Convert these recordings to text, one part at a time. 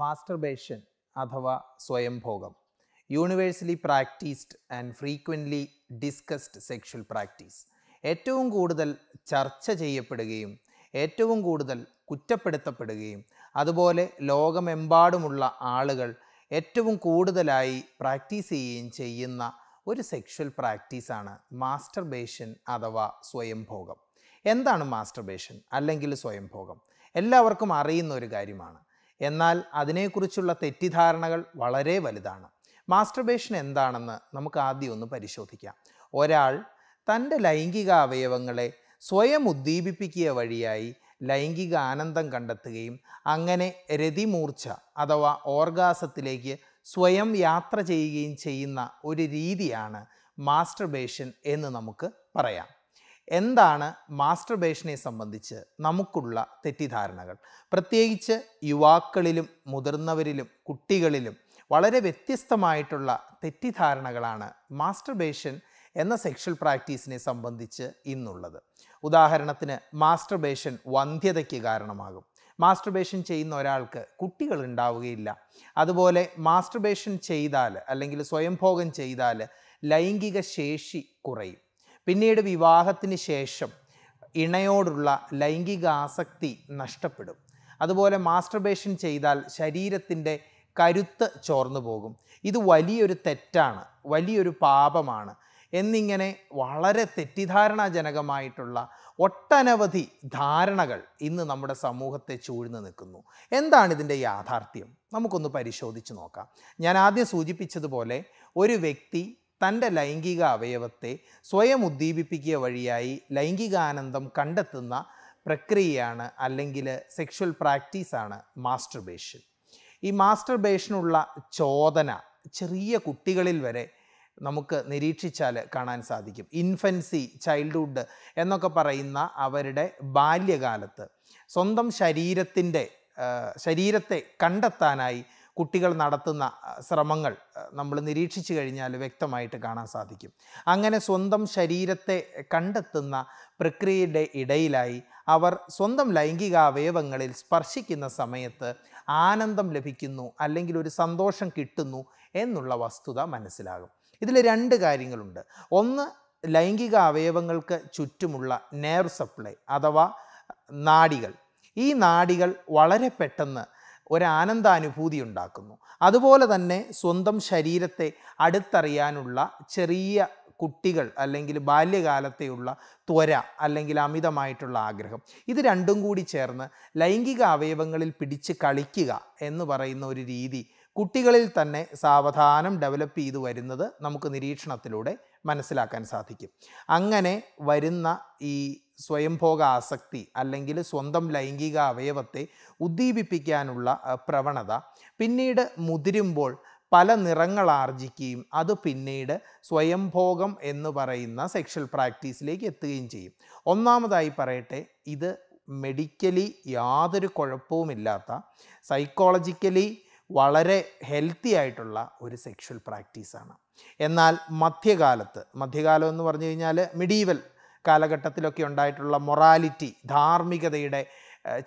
masturbation അഥവാ സ്വയംഭോഗം universally practised and frequently discussed sexual practice ഏറ്റവും കൂടുതൽ ചർച്ച ചെയ്യപ്പെടുകയും ഏറ്റവും കൂടുതൽ കുറ്റപ്പെടുത്തപ്പെടുകയും അതുപോലെ ലോകമെമ്പാടുമുള്ള ആളുകൾ ഏറ്റവും കൂടുതലായി പ്രാക്ടീസ് ചെയ്യുകയും ചെയ്യുന്ന ഒരു സെക്ഷൽ പ്രാക്ടീസാണ് മാസ്റ്റർബേഷൻ അഥവാ സ്വയംഭോഗം എന്താണ് മാസ്റ്റർബേഷൻ അല്ലെങ്കിൽ സ്വയംഭോഗം എല്ലാവർക്കും അറിയുന്ന ഒരു കാര്യമാണ് എന്നാൽ അതിനെക്കുറിച്ചുള്ള തെറ്റിദ്ധാരണകൾ വളരെ വലുതാണ് മാസ്റ്റർബേഷൻ എന്താണെന്ന് നമുക്ക് ആദ്യം ഒന്ന് പരിശോധിക്കാം ഒരാൾ തൻ്റെ ലൈംഗിക അവയവങ്ങളെ സ്വയം ഉദ്ദീപിപ്പിക്കുക വഴിയായി ലൈംഗിക ആനന്ദം കണ്ടെത്തുകയും അങ്ങനെ രതിമൂർച്ച അഥവാ ഓർഗാസത്തിലേക്ക് സ്വയം യാത്ര ചെയ്യുകയും ചെയ്യുന്ന ഒരു രീതിയാണ് മാസ്റ്റർബേഷൻ എന്ന് നമുക്ക് പറയാം എന്താണ് മാസ്റ്റർബേഷനെ സംബന്ധിച്ച് നമുക്കുള്ള തെറ്റിദ്ധാരണകൾ പ്രത്യേകിച്ച് യുവാക്കളിലും മുതിർന്നവരിലും കുട്ടികളിലും വളരെ വ്യത്യസ്തമായിട്ടുള്ള തെറ്റിദ്ധാരണകളാണ് മാസ്റ്റർബേഷൻ എന്ന സെക്ഷൽ പ്രാക്ടീസിനെ സംബന്ധിച്ച് ഇന്നുള്ളത് ഉദാഹരണത്തിന് മാസ്റ്റർബേഷൻ വന്ധ്യതയ്ക്ക് കാരണമാകും മാസ്റ്റർബേഷൻ ചെയ്യുന്ന ഒരാൾക്ക് കുട്ടികൾ ഉണ്ടാവുകയില്ല അതുപോലെ മാസ്റ്റർബേഷൻ ചെയ്താൽ അല്ലെങ്കിൽ സ്വയംഭോഗം ചെയ്താൽ ലൈംഗിക ശേഷി കുറയും പിന്നീട് വിവാഹത്തിന് ശേഷം ഇണയോടുള്ള ലൈംഗിക ആസക്തി നഷ്ടപ്പെടും അതുപോലെ മാസ്റ്റർബേഷൻ ചെയ്താൽ ശരീരത്തിൻ്റെ കരുത്ത് ചോർന്നു പോകും ഇത് വലിയൊരു തെറ്റാണ് വലിയൊരു പാപമാണ് എന്നിങ്ങനെ വളരെ തെറ്റിദ്ധാരണാജനകമായിട്ടുള്ള ഒട്ടനവധി ധാരണകൾ ഇന്ന് നമ്മുടെ സമൂഹത്തെ ചൂഴ്ന്നു നിൽക്കുന്നു എന്താണ് ഇതിൻ്റെ യാഥാർത്ഥ്യം നമുക്കൊന്ന് പരിശോധിച്ച് നോക്കാം ഞാൻ ആദ്യം സൂചിപ്പിച്ചതുപോലെ ഒരു വ്യക്തി തൻ്റെ ലൈംഗിക അവയവത്തെ സ്വയം ഉദ്ദീപിപ്പിക്കുക വഴിയായി ലൈംഗികാനന്ദം കണ്ടെത്തുന്ന പ്രക്രിയയാണ് അല്ലെങ്കിൽ സെക്ഷൽ പ്രാക്ടീസാണ് മാസ്റ്റർബേഷൻ ഈ മാസ്റ്റർബേഷനുള്ള ചോദന ചെറിയ കുട്ടികളിൽ വരെ നമുക്ക് നിരീക്ഷിച്ചാൽ കാണാൻ സാധിക്കും ഇൻഫൻസി ചൈൽഡ്ഹുഡ് എന്നൊക്കെ പറയുന്ന അവരുടെ ബാല്യകാലത്ത് സ്വന്തം ശരീരത്തിൻ്റെ ശരീരത്തെ കണ്ടെത്താനായി കുട്ടികൾ നടത്തുന്ന ശ്രമങ്ങൾ നമ്മൾ നിരീക്ഷിച്ചു കഴിഞ്ഞാൽ വ്യക്തമായിട്ട് കാണാൻ സാധിക്കും അങ്ങനെ സ്വന്തം ശരീരത്തെ കണ്ടെത്തുന്ന പ്രക്രിയയുടെ ഇടയിലായി അവർ സ്വന്തം ലൈംഗിക അവയവങ്ങളിൽ സ്പർശിക്കുന്ന സമയത്ത് ആനന്ദം ലഭിക്കുന്നു അല്ലെങ്കിൽ ഒരു സന്തോഷം കിട്ടുന്നു എന്നുള്ള വസ്തുത മനസ്സിലാകും ഇതിൽ രണ്ട് കാര്യങ്ങളുണ്ട് ഒന്ന് ലൈംഗിക അവയവങ്ങൾക്ക് ചുറ്റുമുള്ള നെയർ സപ്ലൈ അഥവാ നാഡികൾ ഈ നാഡികൾ വളരെ പെട്ടെന്ന് ഒരാനന്ദാനുഭൂതി ഉണ്ടാക്കുന്നു അതുപോലെ തന്നെ സ്വന്തം ശരീരത്തെ അടുത്തറിയാനുള്ള ചെറിയ കുട്ടികൾ അല്ലെങ്കിൽ ബാല്യകാലത്തെയുള്ള ത്വര അല്ലെങ്കിൽ അമിതമായിട്ടുള്ള ആഗ്രഹം ഇത് രണ്ടും കൂടി ചേർന്ന് ലൈംഗിക അവയവങ്ങളിൽ പിടിച്ച് കളിക്കുക എന്ന് പറയുന്ന ഒരു രീതി കുട്ടികളിൽ തന്നെ സാവധാനം ഡെവലപ്പ് ചെയ്തു വരുന്നത് നമുക്ക് നിരീക്ഷണത്തിലൂടെ മനസ്സിലാക്കാൻ സാധിക്കും അങ്ങനെ വരുന്ന ഈ സ്വയംഭോഗ ആസക്തി അല്ലെങ്കിൽ സ്വന്തം ലൈംഗിക അവയവത്തെ ഉദ്ദീപിപ്പിക്കാനുള്ള പ്രവണത പിന്നീട് മുതിരുമ്പോൾ പല നിറങ്ങൾ ആർജിക്കുകയും അത് പിന്നീട് സ്വയംഭോഗം എന്ന് പറയുന്ന സെക്ഷൽ പ്രാക്ടീസിലേക്ക് എത്തുകയും ചെയ്യും ഒന്നാമതായി പറയട്ടെ ഇത് മെഡിക്കലി യാതൊരു കുഴപ്പവുമില്ലാത്ത സൈക്കോളജിക്കലി വളരെ ഹെൽത്തി ആയിട്ടുള്ള ഒരു സെക്ഷൽ പ്രാക്ടീസാണ് എന്നാൽ മധ്യകാലത്ത് മധ്യകാലം എന്ന് പറഞ്ഞു കഴിഞ്ഞാൽ മിഡീവൽ കാലഘട്ടത്തിലൊക്കെ ഉണ്ടായിട്ടുള്ള മൊറാലിറ്റി ധാർമ്മികതയുടെ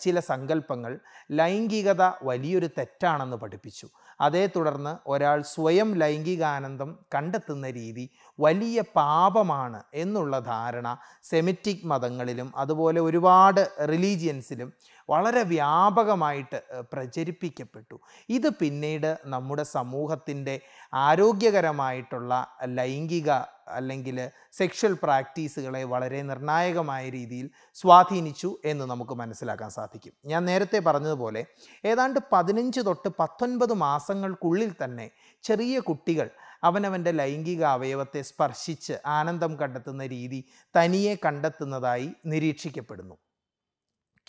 ചില സങ്കല്പങ്ങൾ ലൈംഗികത വലിയൊരു തെറ്റാണെന്ന് പഠിപ്പിച്ചു അതേ തുടർന്ന് ഒരാൾ സ്വയം ലൈംഗികാനന്ദം കണ്ടെത്തുന്ന രീതി വലിയ പാപമാണ് എന്നുള്ള ധാരണ സെമിറ്റിക് മതങ്ങളിലും അതുപോലെ ഒരുപാട് റിലീജിയൻസിലും വളരെ വ്യാപകമായിട്ട് പ്രചരിപ്പിക്കപ്പെട്ടു ഇത് പിന്നീട് നമ്മുടെ സമൂഹത്തിൻ്റെ ആരോഗ്യകരമായിട്ടുള്ള ലൈംഗിക അല്ലെങ്കിൽ സെക്ഷൽ പ്രാക്ടീസുകളെ വളരെ നിർണായകമായ രീതിയിൽ സ്വാധീനിച്ചു എന്ന് നമുക്ക് മനസ്സിലാക്കാൻ സാധിക്കും ഞാൻ നേരത്തെ പറഞ്ഞതുപോലെ ഏതാണ്ട് പതിനഞ്ച് തൊട്ട് പത്തൊൻപത് മാസങ്ങൾക്കുള്ളിൽ തന്നെ ചെറിയ കുട്ടികൾ അവനവൻ്റെ ലൈംഗിക അവയവത്തെ സ്പർശിച്ച് ആനന്ദം കണ്ടെത്തുന്ന രീതി തനിയെ കണ്ടെത്തുന്നതായി നിരീക്ഷിക്കപ്പെടുന്നു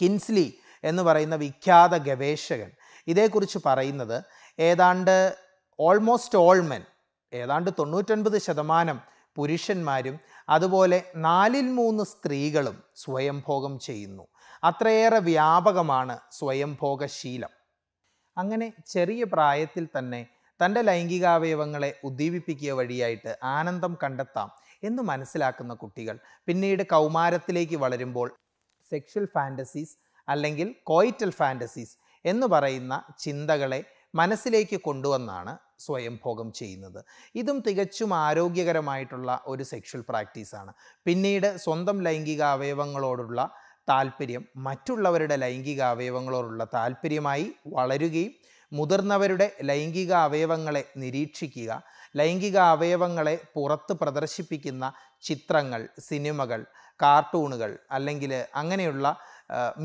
കിൻസ്ലി എന്ന് പറയുന്ന വിഖ്യാത ഗവേഷകൻ ഇതേക്കുറിച്ച് പറയുന്നത് ഏതാണ്ട് ഓൾമോസ്റ്റ് ഓൾമെൻ ഏതാണ്ട് തൊണ്ണൂറ്റൊൻപത് ശതമാനം പുരുഷന്മാരും അതുപോലെ നാലിൽ മൂന്ന് സ്ത്രീകളും സ്വയംഭോഗം ചെയ്യുന്നു അത്രയേറെ വ്യാപകമാണ് സ്വയംഭോഗശീലം അങ്ങനെ ചെറിയ പ്രായത്തിൽ തന്നെ തൻ്റെ ലൈംഗികാവയവങ്ങളെ ഉദ്ദീപിപ്പിക്കിയ വഴിയായിട്ട് ആനന്ദം കണ്ടെത്താം എന്ന് മനസ്സിലാക്കുന്ന കുട്ടികൾ പിന്നീട് കൗമാരത്തിലേക്ക് വളരുമ്പോൾ സെക്ഷൽ ഫാൻറ്റസീസ് അല്ലെങ്കിൽ കോയിറ്റൽ ഫാൻറ്റസീസ് എന്ന് പറയുന്ന ചിന്തകളെ മനസ്സിലേക്ക് കൊണ്ടുവന്നാണ് സ്വയം ഭോഗം ചെയ്യുന്നത് ഇതും തികച്ചും ആരോഗ്യകരമായിട്ടുള്ള ഒരു സെക്ഷൽ പ്രാക്ടീസാണ് പിന്നീട് സ്വന്തം ലൈംഗിക അവയവങ്ങളോടുള്ള താല്പര്യം മറ്റുള്ളവരുടെ ലൈംഗിക അവയവങ്ങളോടുള്ള താല്പര്യമായി വളരുകയും മുതിർന്നവരുടെ ലൈംഗിക അവയവങ്ങളെ നിരീക്ഷിക്കുക ലൈംഗിക അവയവങ്ങളെ പുറത്ത് പ്രദർശിപ്പിക്കുന്ന ചിത്രങ്ങൾ സിനിമകൾ കാർട്ടൂണുകൾ അല്ലെങ്കിൽ അങ്ങനെയുള്ള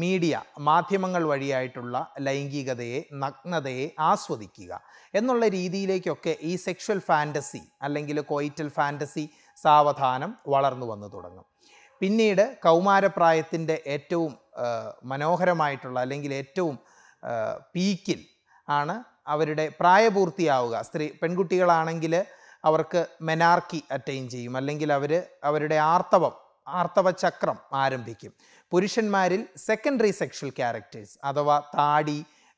മീഡിയ മാധ്യമങ്ങൾ വഴിയായിട്ടുള്ള ലൈംഗികതയെ നഗ്നതയെ ആസ്വദിക്കുക എന്നുള്ള രീതിയിലേക്കൊക്കെ ഈ സെക്ഷൽ ഫാൻറ്റസി അല്ലെങ്കിൽ കോയിറ്റൽ ഫാൻറ്റസി സാവധാനം വളർന്നു വന്നു തുടങ്ങും പിന്നീട് കൗമാരപ്രായത്തിൻ്റെ ഏറ്റവും മനോഹരമായിട്ടുള്ള അല്ലെങ്കിൽ ഏറ്റവും പീക്കിൽ ആണ് അവരുടെ പ്രായപൂർത്തിയാവുക സ്ത്രീ പെൺകുട്ടികളാണെങ്കിൽ അവർക്ക് മെനാർക്കി അറ്റൈൻ ചെയ്യും അല്ലെങ്കിൽ അവർ അവരുടെ ആർത്തവം ആർത്തവചക്രം ആരംഭിക്കും പുരുഷന്മാരിൽ സെക്കൻഡറി സെക്ഷൽ ക്യാരക്ടേഴ്സ് അഥവാ താടി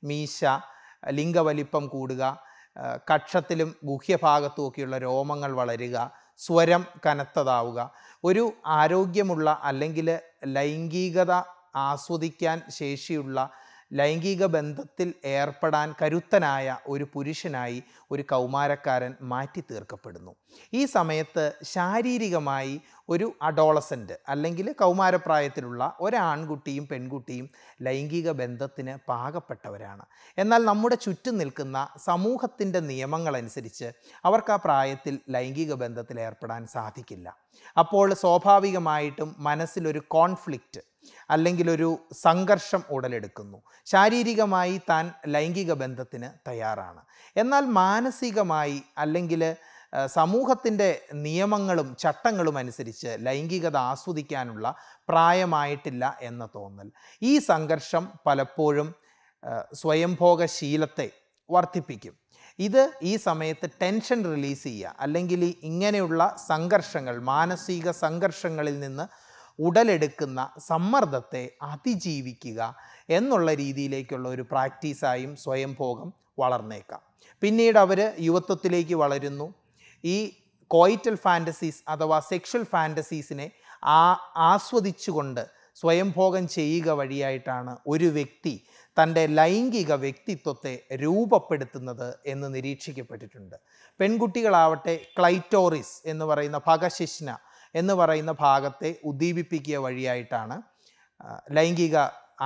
മീശ ലിംഗവലിപ്പം കൂടുക കക്ഷത്തിലും ഗുഹ്യഭാഗത്തും ഒക്കെയുള്ള രോമങ്ങൾ വളരുക സ്വരം കനത്തതാവുക ഒരു ആരോഗ്യമുള്ള അല്ലെങ്കിൽ ലൈംഗികത ആസ്വദിക്കാൻ ശേഷിയുള്ള ലൈംഗിക ബന്ധത്തിൽ ഏർപ്പെടാൻ കരുത്തനായ ഒരു പുരുഷനായി ഒരു കൗമാരക്കാരൻ മാറ്റി തീർക്കപ്പെടുന്നു ഈ സമയത്ത് ശാരീരികമായി ഒരു അഡോളസൻ്റ് അല്ലെങ്കിൽ കൗമാരപ്രായത്തിലുള്ള ഒരാൺകുട്ടിയും പെൺകുട്ടിയും ലൈംഗിക ബന്ധത്തിന് പാകപ്പെട്ടവരാണ് എന്നാൽ നമ്മുടെ ചുറ്റും നിൽക്കുന്ന സമൂഹത്തിൻ്റെ നിയമങ്ങളനുസരിച്ച് അവർക്ക് ആ പ്രായത്തിൽ ലൈംഗിക ബന്ധത്തിൽ ഏർപ്പെടാൻ സാധിക്കില്ല അപ്പോൾ സ്വാഭാവികമായിട്ടും മനസ്സിലൊരു കോൺഫ്ലിക്റ്റ് അല്ലെങ്കിൽ ഒരു സംഘർഷം ഉടലെടുക്കുന്നു ശാരീരികമായി താൻ ലൈംഗിക ബന്ധത്തിന് തയ്യാറാണ് എന്നാൽ മാനസികമായി അല്ലെങ്കിൽ സമൂഹത്തിൻ്റെ നിയമങ്ങളും ചട്ടങ്ങളും അനുസരിച്ച് ലൈംഗികത ആസ്വദിക്കാനുള്ള പ്രായമായിട്ടില്ല എന്ന തോന്നൽ ഈ സംഘർഷം പലപ്പോഴും സ്വയംഭോഗ ശീലത്തെ വർദ്ധിപ്പിക്കും ഇത് ഈ സമയത്ത് ടെൻഷൻ റിലീസ് ചെയ്യുക അല്ലെങ്കിൽ ഇങ്ങനെയുള്ള സംഘർഷങ്ങൾ മാനസിക സംഘർഷങ്ങളിൽ നിന്ന് ഉടലെടുക്കുന്ന സമ്മർദ്ദത്തെ അതിജീവിക്കുക എന്നുള്ള രീതിയിലേക്കുള്ള ഒരു പ്രാക്ടീസായും സ്വയം ഭോഗം വളർന്നേക്കാം പിന്നീട് അവർ യുവത്വത്തിലേക്ക് വളരുന്നു ഈ കോയിറ്റൽ ഫാൻറ്റസീസ് അഥവാ സെക്ഷൽ ഫാൻറ്റസീസിനെ ആ ആസ്വദിച്ചുകൊണ്ട് സ്വയംഭോഗം ചെയ്യുക വഴിയായിട്ടാണ് ഒരു വ്യക്തി തൻ്റെ ലൈംഗിക വ്യക്തിത്വത്തെ രൂപപ്പെടുത്തുന്നത് എന്ന് നിരീക്ഷിക്കപ്പെട്ടിട്ടുണ്ട് പെൺകുട്ടികളാവട്ടെ ക്ലൈറ്റോറിസ് എന്ന് പറയുന്ന ഭഗശിഷ്ണ എന്ന് പറയുന്ന ഭാഗത്തെ ഉദ്ദീപിപ്പിക്കുക വഴിയായിട്ടാണ് ലൈംഗിക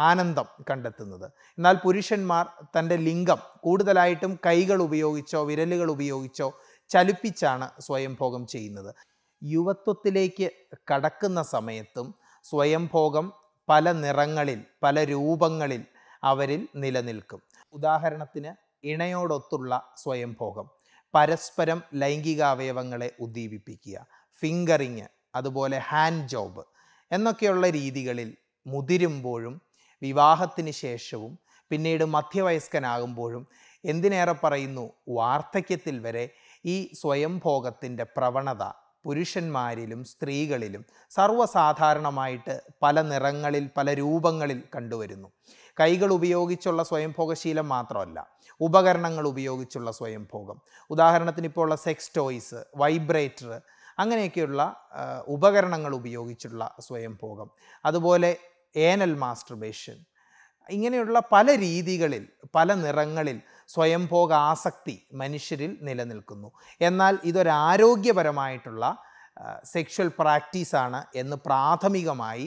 ആനന്ദം കണ്ടെത്തുന്നത് എന്നാൽ പുരുഷന്മാർ തൻ്റെ ലിംഗം കൂടുതലായിട്ടും കൈകൾ ഉപയോഗിച്ചോ വിരലുകൾ ഉപയോഗിച്ചോ ചലിപ്പിച്ചാണ് സ്വയംഭോഗം ചെയ്യുന്നത് യുവത്വത്തിലേക്ക് കടക്കുന്ന സമയത്തും സ്വയംഭോഗം പല നിറങ്ങളിൽ പല രൂപങ്ങളിൽ അവരിൽ നിലനിൽക്കും ഉദാഹരണത്തിന് ഇണയോടൊത്തുള്ള സ്വയംഭോഗം പരസ്പരം ലൈംഗിക അവയവങ്ങളെ ഉദ്ദീപിപ്പിക്കുക ഫിംഗറിങ് അതുപോലെ ഹാൻഡ് ജോബ് എന്നൊക്കെയുള്ള രീതികളിൽ മുതിരുമ്പോഴും വിവാഹത്തിന് ശേഷവും പിന്നീട് മധ്യവയസ്കനാകുമ്പോഴും എന്തിനേറെ പറയുന്നു വാർദ്ധക്യത്തിൽ വരെ ഈ സ്വയംഭോഗത്തിൻ്റെ പ്രവണത പുരുഷന്മാരിലും സ്ത്രീകളിലും സർവ്വസാധാരണമായിട്ട് പല നിറങ്ങളിൽ പല രൂപങ്ങളിൽ കണ്ടുവരുന്നു കൈകൾ ഉപയോഗിച്ചുള്ള സ്വയംഭോഗശീലം മാത്രമല്ല ഉപകരണങ്ങൾ ഉപയോഗിച്ചുള്ള സ്വയംഭോഗം ഉദാഹരണത്തിന് ഇപ്പോൾ ഉള്ള സെക്സ് ടോയ്സ് വൈബ്രേറ്റർ അങ്ങനെയൊക്കെയുള്ള ഉപകരണങ്ങൾ ഉപയോഗിച്ചുള്ള സ്വയംഭോഗം അതുപോലെ ഏനൽ മാസ്റ്റർബേഷൻ ഇങ്ങനെയുള്ള പല രീതികളിൽ പല നിറങ്ങളിൽ സ്വയംഭോഗ ആസക്തി മനുഷ്യരിൽ നിലനിൽക്കുന്നു എന്നാൽ ഇതൊരാരോഗ്യപരമായിട്ടുള്ള സെക്ഷൽ പ്രാക്ടീസാണ് എന്ന് പ്രാഥമികമായി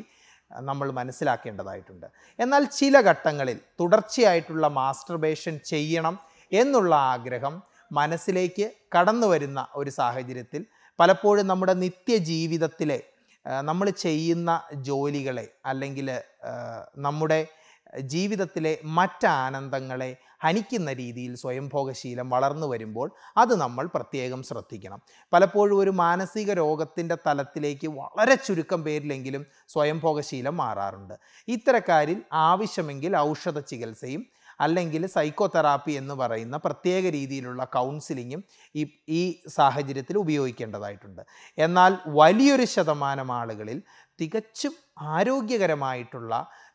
നമ്മൾ മനസ്സിലാക്കേണ്ടതായിട്ടുണ്ട് എന്നാൽ ചില ഘട്ടങ്ങളിൽ തുടർച്ചയായിട്ടുള്ള മാസ്റ്റർബേഷൻ ചെയ്യണം എന്നുള്ള ആഗ്രഹം മനസ്സിലേക്ക് കടന്നു വരുന്ന ഒരു സാഹചര്യത്തിൽ പലപ്പോഴും നമ്മുടെ നിത്യജീവിതത്തിലെ നമ്മൾ ചെയ്യുന്ന ജോലികളെ അല്ലെങ്കിൽ നമ്മുടെ ജീവിതത്തിലെ മറ്റ് ആനന്ദങ്ങളെ ഹനിക്കുന്ന രീതിയിൽ സ്വയംഭോഗശീലം വളർന്നു വരുമ്പോൾ അത് നമ്മൾ പ്രത്യേകം ശ്രദ്ധിക്കണം പലപ്പോഴും ഒരു മാനസിക രോഗത്തിൻ്റെ തലത്തിലേക്ക് വളരെ ചുരുക്കം പേരിലെങ്കിലും സ്വയംഭോഗശീലം മാറാറുണ്ട് ഇത്തരക്കാരിൽ ആവശ്യമെങ്കിൽ ഔഷധ ചികിത്സയും അല്ലെങ്കിൽ സൈക്കോതെറാപ്പി എന്ന് പറയുന്ന പ്രത്യേക രീതിയിലുള്ള കൗൺസിലിങ്ങും ഈ ഈ സാഹചര്യത്തിൽ ഉപയോഗിക്കേണ്ടതായിട്ടുണ്ട് എന്നാൽ വലിയൊരു ശതമാനം ആളുകളിൽ തികച്ചും ആരോഗ്യകരമായിട്ടുള്ള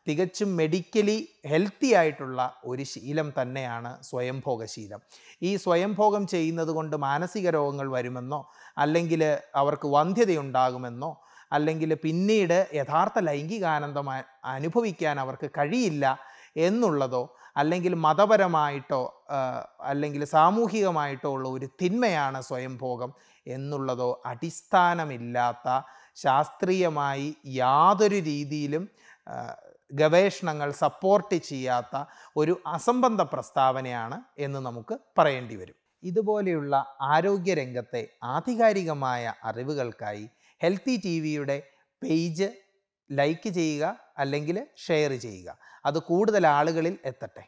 തികച്ചും മെഡിക്കലി ഹെൽത്തി ആയിട്ടുള്ള ഒരു ശീലം തന്നെയാണ് സ്വയംഭോഗശീലം ഈ സ്വയംഭോഗം ചെയ്യുന്നത് കൊണ്ട് മാനസിക രോഗങ്ങൾ വരുമെന്നോ അല്ലെങ്കിൽ അവർക്ക് വന്ധ്യതയുണ്ടാകുമെന്നോ അല്ലെങ്കിൽ പിന്നീട് യഥാർത്ഥ ലൈംഗികാനന്ദം അനുഭവിക്കാൻ അവർക്ക് കഴിയില്ല എന്നുള്ളതോ അല്ലെങ്കിൽ മതപരമായിട്ടോ അല്ലെങ്കിൽ സാമൂഹികമായിട്ടോ ഉള്ള ഒരു തിന്മയാണ് സ്വയംഭോഗം എന്നുള്ളതോ അടിസ്ഥാനമില്ലാത്ത ശാസ്ത്രീയമായി യാതൊരു രീതിയിലും ഗവേഷണങ്ങൾ സപ്പോർട്ട് ചെയ്യാത്ത ഒരു അസംബന്ധ പ്രസ്താവനയാണ് എന്ന് നമുക്ക് പറയേണ്ടി വരും ഇതുപോലെയുള്ള ആരോഗ്യരംഗത്തെ ആധികാരികമായ അറിവുകൾക്കായി ഹെൽത്തി ടി വിയുടെ പേജ് ലൈക്ക് ചെയ്യുക അല്ലെങ്കിൽ ഷെയർ ചെയ്യുക അത് കൂടുതൽ ആളുകളിൽ എത്തട്ടെ